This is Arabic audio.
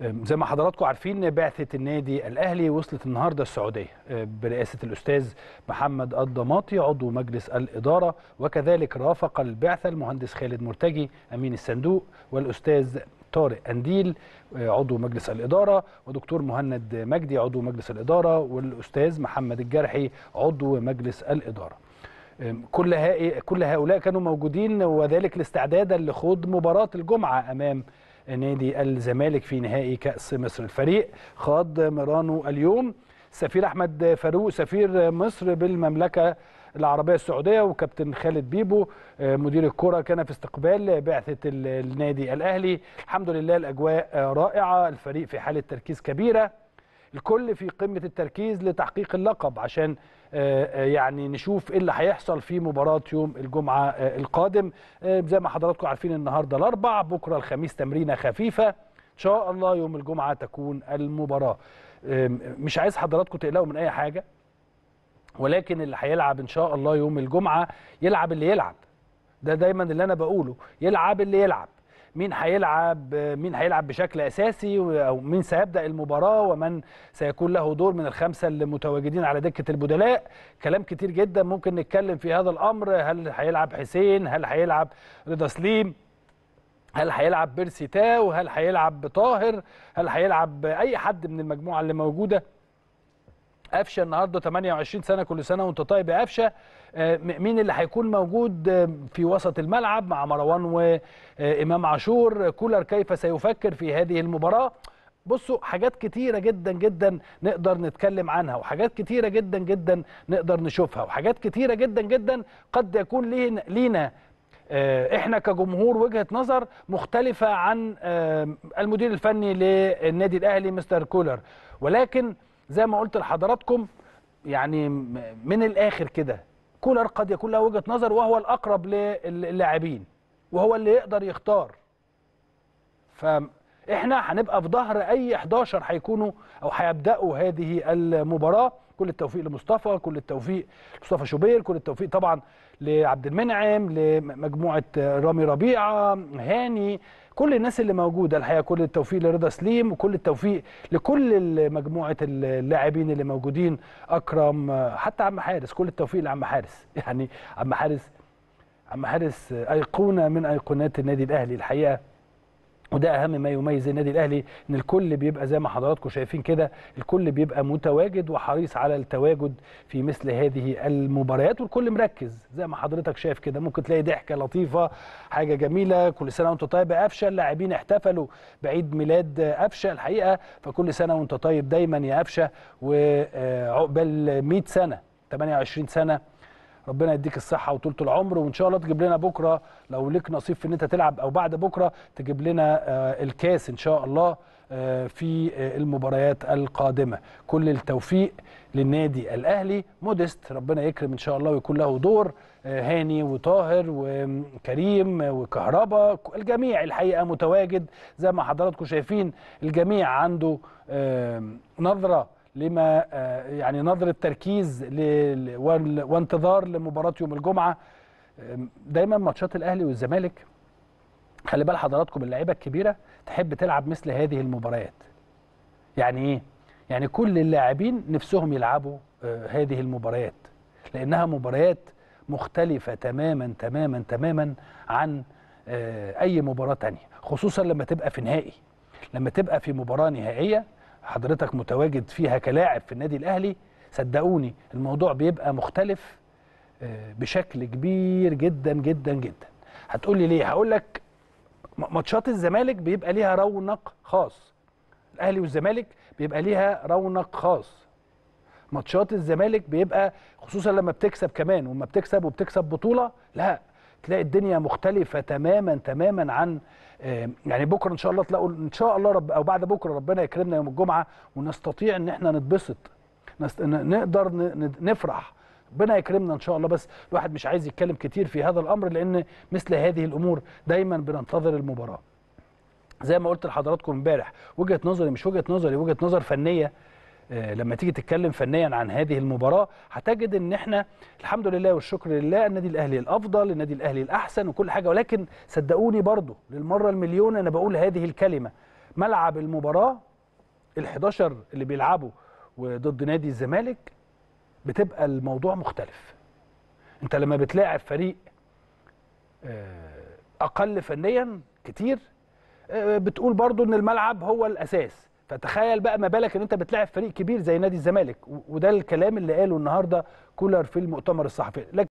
آه، زي ما حضراتكم عارفين بعثة النادي الأهلي وصلت النهاردة السعودية آه، برئاسة الأستاذ محمد الضماطي عضو مجلس الإدارة وكذلك رافق البعثة المهندس خالد مرتجي أمين الصندوق والأستاذ طارق أنديل آه، عضو مجلس الإدارة ودكتور مهند مجدي عضو مجلس الإدارة والأستاذ محمد الجرحي عضو مجلس الإدارة كل كل هؤلاء كانوا موجودين وذلك لاستعدادا لخوض مباراة الجمعة أمام نادي الزمالك في نهائي كأس مصر الفريق خاض مرانه اليوم سفير أحمد فاروق سفير مصر بالمملكة العربية السعودية وكابتن خالد بيبو مدير الكرة كان في استقبال بعثة النادي الأهلي الحمد لله الأجواء رائعة الفريق في حالة تركيز كبيرة الكل في قمه التركيز لتحقيق اللقب عشان آه، آه، يعني نشوف ايه اللي هيحصل في مباراه يوم الجمعه آه، القادم زي ما حضراتكم عارفين النهارده الاربع بكره الخميس تمرينه خفيفه ان شاء الله يوم الجمعه تكون المباراه مش عايز حضراتكم تقلقوا من اي حاجه ولكن اللي هيلعب ان شاء الله يوم الجمعه يلعب اللي يلعب ده دايما اللي انا بقوله يلعب اللي يلعب مين هيلعب مين هيلعب بشكل اساسي او مين سيبدا المباراه ومن سيكون له دور من الخمسه اللي متواجدين على دكه البدلاء كلام كتير جدا ممكن نتكلم في هذا الامر هل هيلعب حسين هل هيلعب رضا سليم هل هيلعب بيرسي تاو هل هيلعب طاهر هل هيلعب اي حد من المجموعه اللي موجوده قفشه النهارده 28 سنه كل سنه وانت طيب يا قفشه آه، مين اللي هيكون موجود آه، في وسط الملعب مع مروان وامام عاشور كولر كيف سيفكر في هذه المباراه بصوا حاجات كتيره جدا جدا نقدر نتكلم عنها وحاجات كتيره جدا جدا نقدر نشوفها وحاجات كتيره جدا جدا قد يكون لينا آه، احنا كجمهور وجهه نظر مختلفه عن المدير الفني للنادي الاهلي مستر كولر ولكن زي ما قلت لحضراتكم يعني من الاخر كده كولر قد يكون له وجهه نظر وهو الاقرب للاعبين وهو اللي يقدر يختار فاحنا هنبقى في ظهر اي 11 هيكونوا او هيبداوا هذه المباراه كل التوفيق لمصطفى كل التوفيق لمصطفى شوبير كل التوفيق طبعا لعبد المنعم لمجموعه رامي ربيعه هاني كل الناس اللي موجوده الحقيقه كل التوفيق لرضا سليم وكل التوفيق لكل مجموعه اللاعبين اللي موجودين اكرم حتى عم حارس كل التوفيق لعم حارس يعني عم حارس عم حارس ايقونه من ايقونات النادي الاهلي الحقيقه وده اهم ما يميز النادي الاهلي ان الكل بيبقى زي ما حضراتكم شايفين كده الكل بيبقى متواجد وحريص على التواجد في مثل هذه المباريات والكل مركز زي ما حضرتك شايف كده ممكن تلاقي ضحكه لطيفه حاجه جميله كل سنه وانت طيب قفشه اللاعبين احتفلوا بعيد ميلاد قفشه الحقيقه فكل سنه وانت طيب دايما يا قفشه وعقبال 100 سنه 28 سنه ربنا يديك الصحه وطولة العمر وان شاء الله تجيب لنا بكره لو لك نصيب في ان انت تلعب او بعد بكره تجيب لنا آه، الكاس ان شاء الله آه، في آه، المباريات القادمه كل التوفيق للنادي الاهلي مودست ربنا يكرم ان شاء الله ويكون له دور هاني وطاهر وكريم وكهربا الجميع الحقيقه متواجد زي ما حضراتكم شايفين الجميع عنده نظره لما آه، يعني نظره تركيز وانتظار لمباراه يوم الجمعه دايما ماتشات الاهلي والزمالك خلي بال حضراتكم اللعيبه الكبيره تحب تلعب مثل هذه المباريات يعني ايه يعني كل اللاعبين نفسهم يلعبوا آه، هذه المباريات لانها مباريات مختلفه تماما تماما تماما عن آه، اي مباراه تانية خصوصا لما تبقى في نهائي لما تبقى في مباراه نهائيه حضرتك متواجد فيها كلاعب في النادي الاهلي صدقوني الموضوع بيبقى مختلف آه، بشكل كبير جدا جدا جدا هتقول لي ليه هقول لك ماتشات الزمالك بيبقى ليها رونق خاص الاهلي والزمالك بيبقى ليها رونق خاص ماتشات الزمالك بيبقى خصوصا لما بتكسب كمان وما بتكسب وبتكسب بطوله لا تلاقي الدنيا مختلفه تماما تماما عن يعني بكره ان شاء الله تلاقوا ان شاء الله رب او بعد بكره ربنا يكرمنا يوم الجمعه ونستطيع ان احنا نتبسط نقدر نفرح ربنا يكرمنا ان شاء الله بس الواحد مش عايز يتكلم كتير في هذا الامر لان مثل هذه الامور دايما بننتظر المباراه زي ما قلت لحضراتكم امبارح وجهه نظري مش وجهه نظري وجهه نظر فنيه آه، لما تيجي تتكلم فنيا عن هذه المباراه هتجد ان احنا الحمد لله والشكر لله النادي الاهلي الافضل النادي الاهلي الاحسن وكل حاجه ولكن صدقوني برضو للمره المليون انا بقول هذه الكلمه ملعب المباراه ال11 اللي بيلعبوا وضد نادي الزمالك بتبقى الموضوع مختلف انت لما بتلاعب فريق آه، اقل فنيا كتير آه، بتقول برضو ان الملعب هو الاساس فتخيل بقى ما بالك ان انت بتلاعب فريق كبير زي نادي الزمالك وده الكلام اللي قاله النهارده كولر في المؤتمر الصحفي